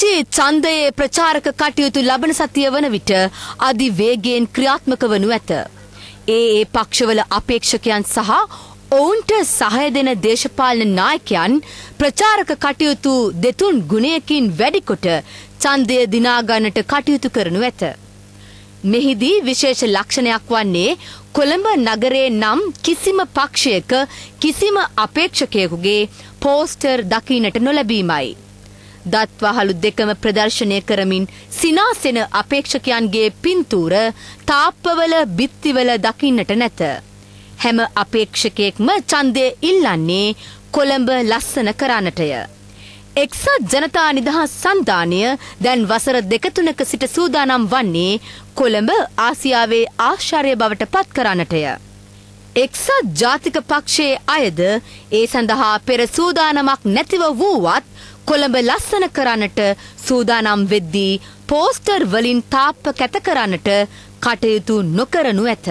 රාජ්‍යයේ ඡන්දයේ ප්‍රචාරක කටයුතු ලබන සතිය වන විට අධිවේගයෙන් ක්‍රියාත්මක වනු ඇත. ඒ ඒ පක්ෂවල අපේක්ෂකයන් සහ ඔවුන්ට සහය දෙන දේශපාලන නායකයන් ප්‍රචාරක කටයුතු දෙතුන් ගුණයකින් වැඩිකොට ඡන්දය දිනාගන්නට කටයුතු කරනු ඇත. මෙහිදී විශේෂ ලක්ෂණයක් වන්නේ කොළඹ නගරේ නම් කිසිම පක්ෂයක කිසිම අපේක්ෂකයෙකුගේ පෝස්ටර් දකින්නට නොලැබීමයි. දත්වහලු දෙකම ප්‍රදර්ශනය කරමින් සිනාසෙන අපේක්ෂකයන්ගේ පින්තූර තාප්පවල බිත්තිවල දකින්නට නැත. හැම අපේක්ෂකයෙක්ම ඡන්දය ඉල්ලන්නේ කොළඹ ලස්සන කරන්නටය. එක්සත් ජනතා නිදහස් සන්ධානය දැන් වසර දෙක තුනක සිට සූදානම් වන්නේ කොළඹ ආසියාවේ ආශ්චර්ය බවට පත් කරන්නටය. එක්සත් ජාතික පක්ෂයේ අයද ඒ සඳහා පෙර සූදානමක් නැතිව වූවත් කොළඹ ලස්සන කරන්නට සූදානම් වෙද්දී පෝස්ටර් වලින් තාප්ප කැත කරන්නට කටයුතු නොකරනු ඇත.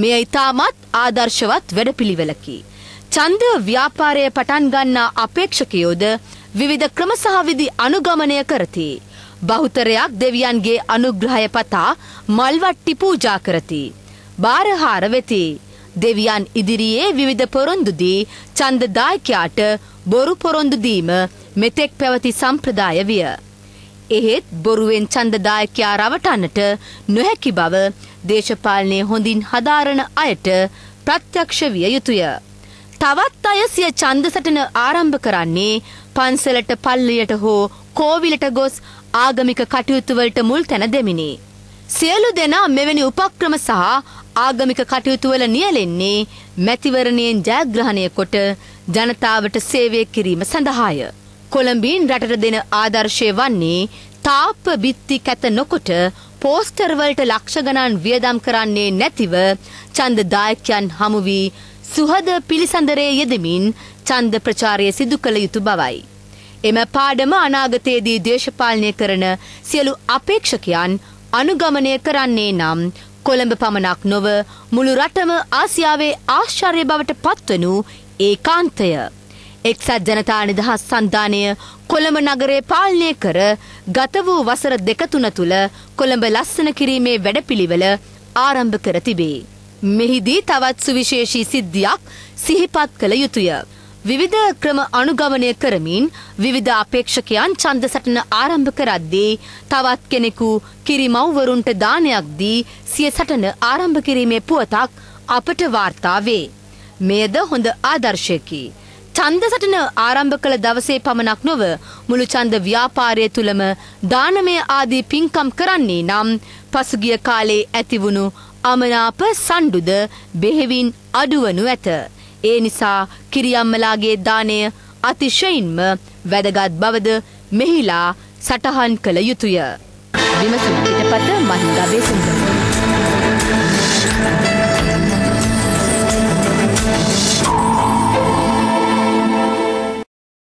මෙය ඉතාමත් ආදර්ශවත් වැඩපිළිවෙලකි. ඡන්ද ව්‍යාපාරය පටන් ගන්නා අපේක්ෂකයෝද විවිධ ක්‍රම සහ විදි අනුගමනය කරති. බහුතරයක් දෙවියන්ගේ අනුග්‍රහය පතා මල්වට්ටි පූජා කරති. බාරහාර වෙති. දෙවියන් ඉදිරියේ විවිධ පොරොන්දු දී ඡන්දදායකයාට බොරු පොරොන්දු දීම මෙතෙක් පැවති සම්ප්‍රදාය විය. එහෙත් බොරුවෙන් ඡන්දදායකයා රවටන්නට නොහැකි බව දේශපාලනයේ හොඳින් හදාරන අයට ප්‍රත්‍යක්ෂ විය යුතුය. තවත් අය සිය ඡන්ද සටන ආරම්භ කරන්නේ පන්සලට පල්ලියට හෝ කෝවිලට ගොස් ආගමික කටයුතු වලට මුල් තැන දෙමිනි. සියලු දෙනා මෙවැනි උපක්‍රම සහ ආගමික කටයුතු වල නියැලෙන්නේ මැතිවරණයෙන් ජයග්‍රහණය කොට ජනතාවට සේවය කිරීම සඳහාය. කොළඹින් රටට දෙන ආදර්ශය වන්නේ තාප්ප බිත්ති කැත නොකොට පෝස්ටර්වලට ලක්ෂ ගණන් වියදම් කරන්නේ නැතිව ඡන්ද දායකයන් හමු වී සුහද පිළිසඳරේ යෙදමින් ඡන්ද ප්‍රචාරය සිදු කළ යුතු බවයි. එම පාඩම අනාගතයේදී දේශපාලනය කරන සියලු අපේක්ෂකයන් අනුගමනය කරන්නේ නම් කොළඹ පමණක් නොව මුළු රටම ආසියාවේ ආශ්චර්ය බවට පත්වනු ඒකාන්තය. එක්සත් ජනතා නිදහස් සන්ධානය කොළඹ නගරේ පාලනය කර ගත වූ වසර දෙක තුන තුල කොළඹ ලස්සන කිරීමේ වැඩපිළිවෙල ආරම්භ කර තිබේ. මෙහිදී තවත් සුවිශේෂී සිද්ධියක් සිහිපත් කළ යුතුය. විවිධ ක්‍රම අනුගමනය කරමින් විවිධ අපේක්ෂකයන් ඡන්ද සටන ආරම්භ කරද්දී තවත් කෙනෙකු කිරිමව්වරුන්ට දානයක් දී සිය සටන ආරම්භ කිරීමේ පුවතක් අපට වාර්තා වේ. මෙයද හොඳ ආදර්ශයකි. චන්ද සටන ආරම්භ කළ දවසේ පමණක් නොව මුළු චන්ද ව්‍යාපාරය තුළම දානමය ආදී පින්කම් කරන්නේ නම් පසුගිය කාලේ ඇතිවුණු අමනාප සණ්ඩුද බෙහෙවින් අඩුවනු ඇත. ඒ නිසා කිරියම්මලාගේ දානය අතිශයින්ම වැදගත් බවද මෙහිලා සටහන් කළ යුතුය. විමසුම් පිටපත මහින්දා බේසුන්දර